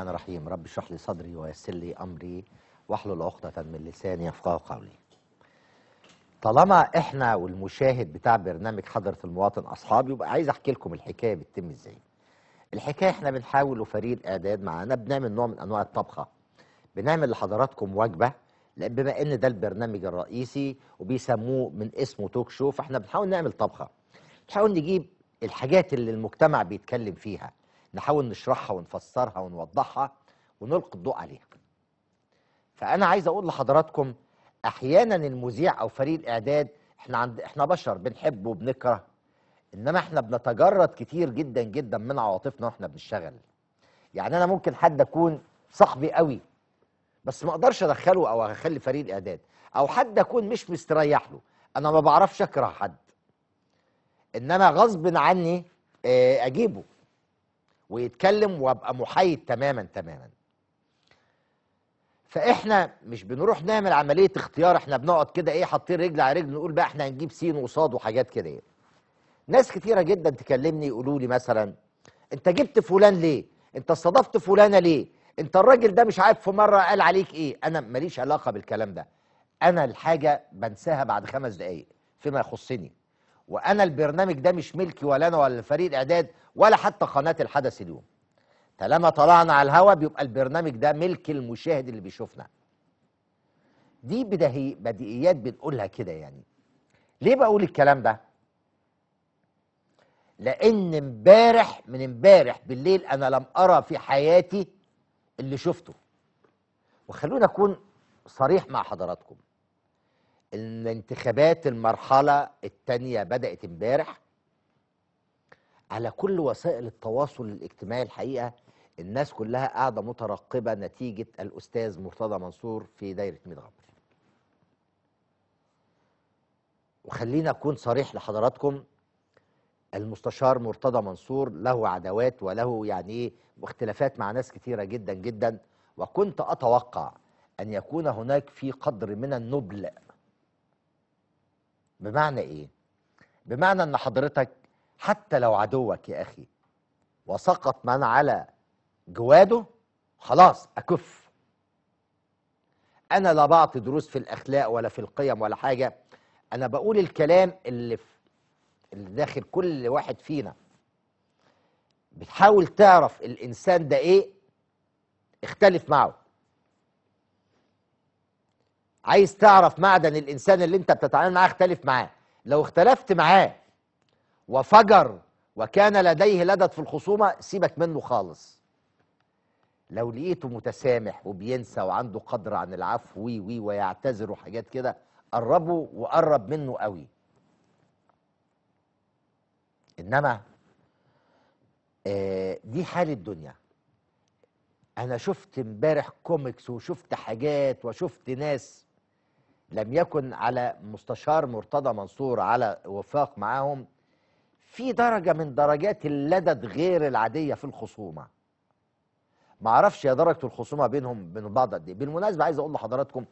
الرحمن الرحيم رب اشرح لي صدري ويسر لي امري واحلل عقدة من لساني يفقه قولي. طالما احنا والمشاهد بتاع برنامج حضرة المواطن اصحاب يبقى عايز احكي لكم الحكاية بتتم ازاي. الحكاية احنا بنحاول وفريق اعداد معانا بنعمل نوع من انواع الطبخة. بنعمل لحضراتكم وجبة بما ان ده البرنامج الرئيسي وبيسموه من اسمه توك شو فاحنا بنحاول نعمل طبخة. بنحاول نجيب الحاجات اللي المجتمع بيتكلم فيها. نحاول نشرحها ونفسرها ونوضحها ونلقي الضوء عليها فانا عايز اقول لحضراتكم احيانا المذيع او فريق الاعداد احنا عند احنا بشر بنحب وبنكره انما احنا بنتجرد كتير جدا جدا من عواطفنا واحنا بنشتغل يعني انا ممكن حد اكون صاحبي قوي بس ما اقدرش ادخله او اخلي فريق الاعداد او حد اكون مش مستريح له انا ما بعرفش اكره حد انما غصب عني آه، اجيبه ويتكلم وابقى محايد تماما تماما فاحنا مش بنروح نعمل عمليه اختيار احنا بنقعد كده ايه حاطين رجل على رجل نقول بقى احنا هنجيب سين وصاد وحاجات كده ايه ناس كتيره جدا تكلمني يقولوا لي مثلا انت جبت فلان ليه انت استضفت فلانه ليه انت الراجل ده مش عارف في مره قال عليك ايه انا ماليش علاقه بالكلام ده انا الحاجه بنساها بعد خمس دقايق فيما يخصني وانا البرنامج ده مش ملكي ولا انا ولا فريق الاعداد ولا حتى قناه الحدث اليوم طالما طلعنا على الهوا بيبقى البرنامج ده ملك المشاهد اللي بيشوفنا دي بدهي بديهيات بنقولها كده يعني ليه بقول الكلام ده لان امبارح من امبارح بالليل انا لم ارى في حياتي اللي شفته وخلونا اكون صريح مع حضراتكم الانتخابات المرحلة الثانية بدأت امبارح على كل وسائل التواصل الاجتماعي الحقيقة الناس كلها قاعدة مترقبة نتيجة الأستاذ مرتضى منصور في دايرة ميت غمر وخلينا أكون صريح لحضراتكم المستشار مرتضى منصور له عداوات وله يعني ايه واختلافات مع ناس كتيره جدا جدا وكنت اتوقع ان يكون هناك في قدر من النبل بمعنى ايه بمعنى ان حضرتك حتى لو عدوك يا اخي وسقط من على جواده خلاص اكف انا لا بعطي دروس في الاخلاق ولا في القيم ولا حاجه انا بقول الكلام اللي في اللي داخل كل واحد فينا بتحاول تعرف الانسان ده ايه اختلف معه عايز تعرف معدن الانسان اللي انت بتتعامل معاه اختلف معاه لو اختلفت معاه وفجر وكان لديه لدد في الخصومه سيبك منه خالص لو لقيته متسامح وبينسى وعنده قدر عن العفو وي وي ويعتذر وحاجات كده قربه وقرب منه قوي انما آه، دي حال الدنيا انا شفت امبارح كوميكس وشفت حاجات وشفت ناس لم يكن على مستشار مرتضى منصور على وفاق معاهم في درجة من درجات اللدد غير العادية في الخصومة ما أعرفش يا درجة الخصومة بينهم بين بعض قد ايه بالمناسبة عايز اقول لحضراتكم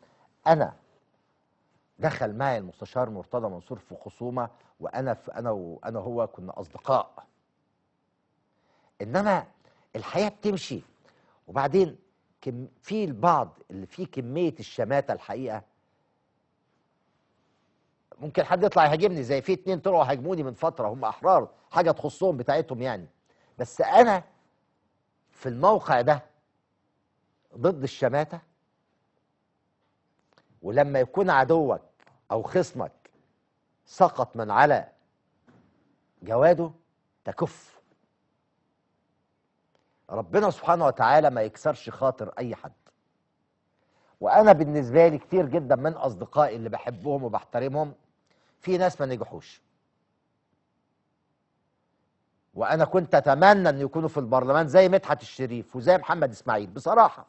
انا دخل معي المستشار مرتضى منصور في خصومة وانا في انا وانا هو كنا اصدقاء انما الحياة بتمشي وبعدين في البعض اللي فيه كمية الشماتة الحقيقة ممكن حد يطلع يهاجمني زي في اتنين طلعوا هاجموني من فتره هم احرار حاجه تخصهم بتاعتهم يعني بس انا في الموقع ده ضد الشماته ولما يكون عدوك او خصمك سقط من على جواده تكف ربنا سبحانه وتعالى ما يكسرش خاطر اي حد وانا بالنسبه لي كتير جدا من اصدقائي اللي بحبهم وبحترمهم في ناس ما نجحوش وانا كنت اتمنى ان يكونوا في البرلمان زي مدحت الشريف وزي محمد اسماعيل بصراحه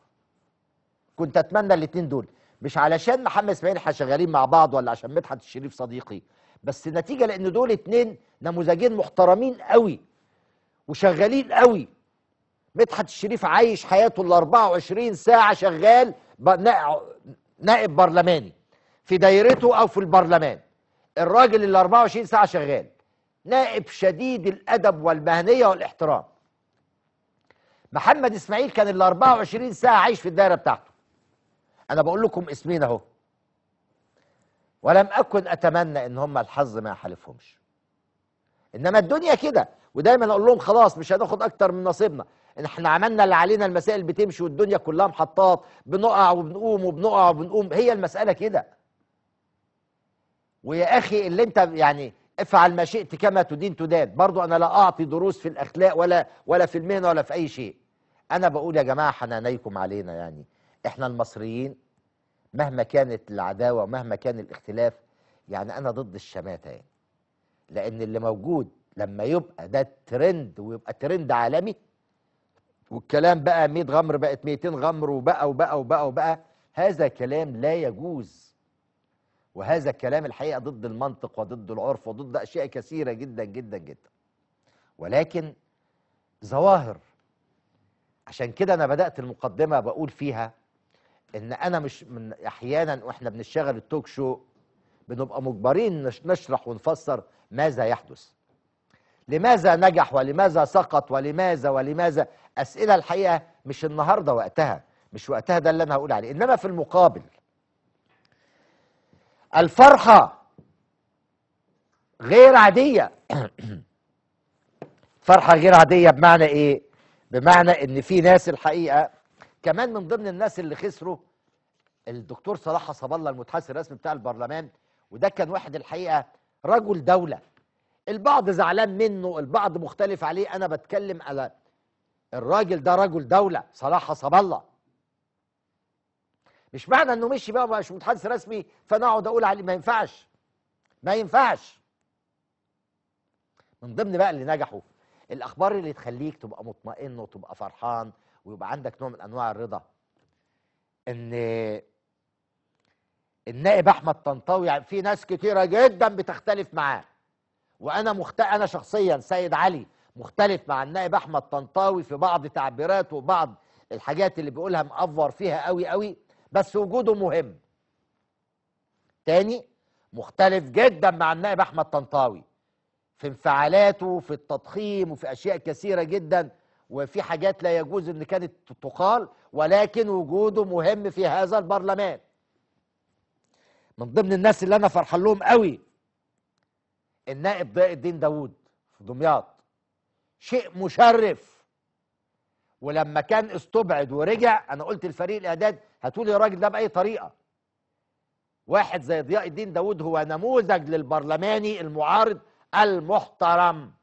كنت اتمنى الاثنين دول مش علشان محمد اسماعيل احنا شغالين مع بعض ولا عشان مدحت الشريف صديقي بس نتيجه لان دول اتنين نموذجين محترمين قوي وشغالين قوي مدحت الشريف عايش حياته ال 24 ساعه شغال نائب برلماني في دايرته او في البرلمان الراجل اللي 24 ساعه شغال نائب شديد الادب والمهنيه والاحترام محمد اسماعيل كان ال 24 ساعه عايش في الدايره بتاعته انا بقول لكم اسمين اهو ولم اكن اتمنى ان هم الحظ ما يحالفهمش انما الدنيا كده ودايما اقول لهم خلاص مش هناخد اكتر من نصيبنا احنا عملنا اللي علينا المسائل بتمشي والدنيا كلها محطات بنقع وبنقوم وبنقع وبنقوم هي المساله كده ويا اخي اللي انت يعني افعل ما شئت كما تدين تدان برضو انا لا اعطي دروس في الاخلاق ولا ولا في المهنه ولا في اي شيء انا بقول يا جماعه حنانيكم علينا يعني احنا المصريين مهما كانت العداوه ومهما كان الاختلاف يعني انا ضد الشماته يعني لان اللي موجود لما يبقى ده ترند ويبقى ترند عالمي والكلام بقى 100 غمر بقت 200 غمر وبقى وبقى وبقى وبقى هذا كلام لا يجوز وهذا الكلام الحقيقة ضد المنطق وضد العرف وضد أشياء كثيرة جدا جدا جدا ولكن ظواهر عشان كده أنا بدأت المقدمة بقول فيها إن أنا مش من أحيانا وإحنا بنشتغل التوك شو بنبقى مجبرين نشرح ونفسر ماذا يحدث لماذا نجح ولماذا سقط ولماذا ولماذا أسئلة الحقيقة مش النهاردة وقتها مش وقتها ده اللي أنا هقول عليه إنما في المقابل الفرحة غير عادية فرحة غير عادية بمعنى إيه؟ بمعنى إن في ناس الحقيقة كمان من ضمن الناس اللي خسروا الدكتور صلاح حسب الله المتحدث الرسمي بتاع البرلمان وده كان واحد الحقيقة رجل دولة البعض زعلان منه البعض مختلف عليه أنا بتكلم على الراجل ده رجل دولة صلاح حسب الله مش معنى انه مشي بقى مش متحدث رسمي فانا اقعد اقول عليه ما ينفعش ما ينفعش من ضمن بقى اللي نجحوا الاخبار اللي تخليك تبقى مطمئن وتبقى فرحان ويبقى عندك نوع من انواع الرضا ان النائب احمد طنطاوي يعني في ناس كتيره جدا بتختلف معاه وانا مخت... انا شخصيا سيد علي مختلف مع النائب احمد طنطاوي في بعض تعبيراته وبعض الحاجات اللي بيقولها مأفور فيها قوي قوي بس وجوده مهم تاني مختلف جدا مع النائب احمد طنطاوي في انفعالاته في التضخيم وفي اشياء كثيره جدا وفي حاجات لا يجوز ان كانت تقال ولكن وجوده مهم في هذا البرلمان من ضمن الناس اللي انا فرحان لهم قوي النائب ضياء الدين داوود في دمياط شيء مشرف ولما كان استبعد ورجع انا قلت لفريق الاعداد هاتوا لي الراجل ده باي طريقه واحد زي ضياء الدين داوود هو نموذج للبرلماني المعارض المحترم